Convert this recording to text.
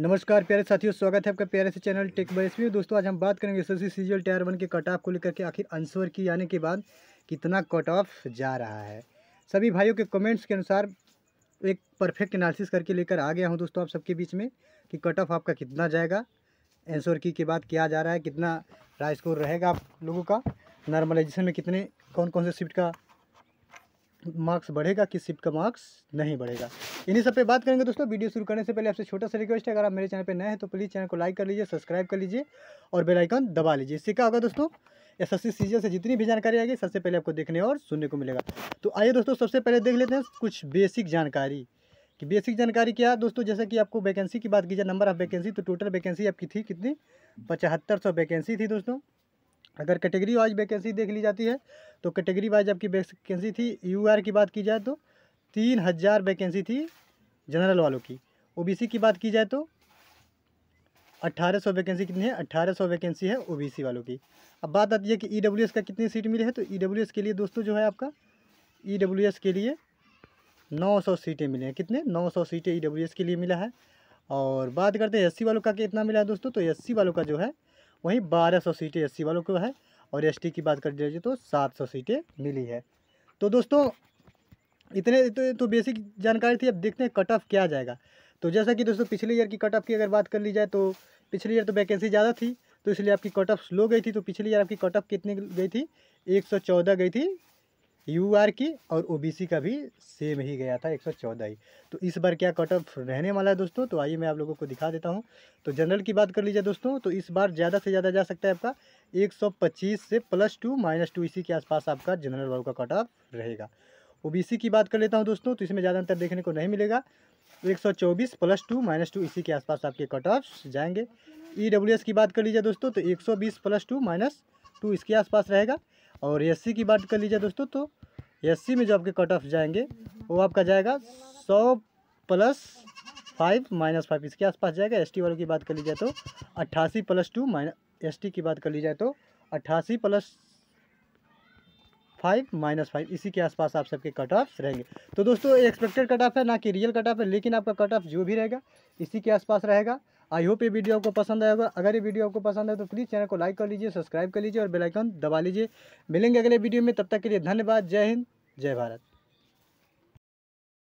नमस्कार प्यारे साथियों स्वागत है आपका प्यारे से चैनल टेक बाइस में दोस्तों आज हम बात करेंगे S S C G L tier one के कट ऑफ को लेकर के आखिर आंसर की आने के बाद कितना कट ऑफ जा रहा है सभी भाइयों के कमेंट्स के अनुसार एक परफेक्ट एनालिसिस करके लेकर आ गया हूँ दोस्तों आप सबके बीच में कि कट ऑफ आपका कितना जाएगा एंसोर की के बाद क्या जा रहा है कितना राय स्कोर रहेगा आप लोगों का नॉर्मलाइजेशन में कितने कौन कौन से शिफ्ट का मार्क्स बढ़ेगा किस शिफ्ट का मार्क्स नहीं बढ़ेगा इन्हीं सब पे बात करेंगे दोस्तों वीडियो शुरू करने से पहले आपसे छोटा सा रिक्वेस्ट है अगर आप मेरे चैनल पे नए हैं तो प्लीज़ चैनल को लाइक कर लीजिए सब्सक्राइब कर लीजिए और बेलाइकॉन दबा लीजिए इससे क्या होगा दोस्तों एस एस सीजन से जितनी भी जानकारी आएगी सबसे पहले आपको देखने और सुनने को मिलेगा तो आइए दोस्तों सबसे पहले देख लेते हैं कुछ बेसिक जानकारी कि बेसिक जानकारी क्या दोस्तों जैसे कि आपको वैकेंसी की बात की जाए नंबर ऑफ वैकेंसी तो टोटल वैकेंसी आपकी थी कितनी पचहत्तर सौ वैकेंसी थी दोस्तों अगर कैटेगरी वाइज वैकेंसी देख ली जाती है तो कैटेगरी वाइज आपकी वैकेंसी थी यू की बात की जाए तो तीन हज़ार वैकेंसी थी जनरल वालों की ओबीसी की बात की जाए तो अट्ठारह सौ वैकेंसी कितनी है अट्ठारह सौ वैकेंसी है ओबीसी वालों की अब बात आती है कि ई e का कितनी सीट मिली है तो ई e के लिए दोस्तों जो है आपका ई e के लिए सौ सीटें मिली हैं कितने सौ सीटें ई के लिए मिला है और बात करते हैं एस वालों का कितना मिला है दोस्तों तो एस वालों का जो है वहीं बारह सौ सीटें एस वालों को है और एस की बात कर लीजिए तो सात सौ सीटें मिली है तो दोस्तों इतने तो, तो बेसिक जानकारी थी अब देखते हैं कट ऑफ क्या जाएगा तो जैसा कि दोस्तों पिछले ईयर की कट ऑफ की अगर बात कर ली जाए तो पिछले ईयर तो वैकेंसी ज़्यादा थी तो इसलिए आपकी कट ऑफ स्लो गई थी तो पिछले ईयर आपकी कट ऑफ कितनी गई थी एक गई थी यू आर की और ओ बी सी का भी सेम ही गया था एक सौ चौदह ही तो इस बार क्या कट ऑफ रहने वाला है दोस्तों तो आइए मैं आप लोगों को दिखा देता हूँ तो जनरल की बात कर लीजिए दोस्तों तो इस बार ज़्यादा से ज़्यादा जा सकता है आपका एक सौ पच्चीस से प्लस टू माइनस टू इसी के आसपास आपका जनरल वर्ग का कट ऑफ रहेगा ओ बी सी की बात कर लेता हूँ दोस्तों तो इसमें ज़्यादा अंतर देखने को नहीं मिलेगा एक सौ चौबीस प्लस टू माइनस टू इसी के आसपास आपके कट ऑफ जाएंगे ई डब्ल्यू एस की बात कर लीजिए दोस्तों तो एक सौ बीस प्लस टू माइनस टू इसके आसपास रहेगा और एस की बात कर लीजिए दोस्तों तो एस में जो आपके कट ऑफ जाएंगे वो आपका जाएगा सौ प्लस फाइव माइनस फाइव इसके आसपास जाएगा एस वालों की बात कर ली जाए तो अट्ठासी प्लस टू माइनस एस की बात कर ली जाए तो अट्ठासी प्लस फाइव माइनस फाइव इसी के आसपास आप सबके कट ऑफ रहेंगे तो दोस्तों एक्सपेक्टेड कट ऑफ है ना कि रियल कट ऑफ है लेकिन आपका कट ऑफ जो भी रहेगा इसी के आसपास रहेगा आई होप ये वीडियो आपको पसंद आएगा अगर ये वीडियो आपको पसंद है तो प्लीज़ चैनल को लाइक कर लीजिए सब्सक्राइब कर लीजिए और बेलाइकन दबा लीजिए मिलेंगे अगले वीडियो में तब तक के लिए धन्यवाद जय हिंद जय भारत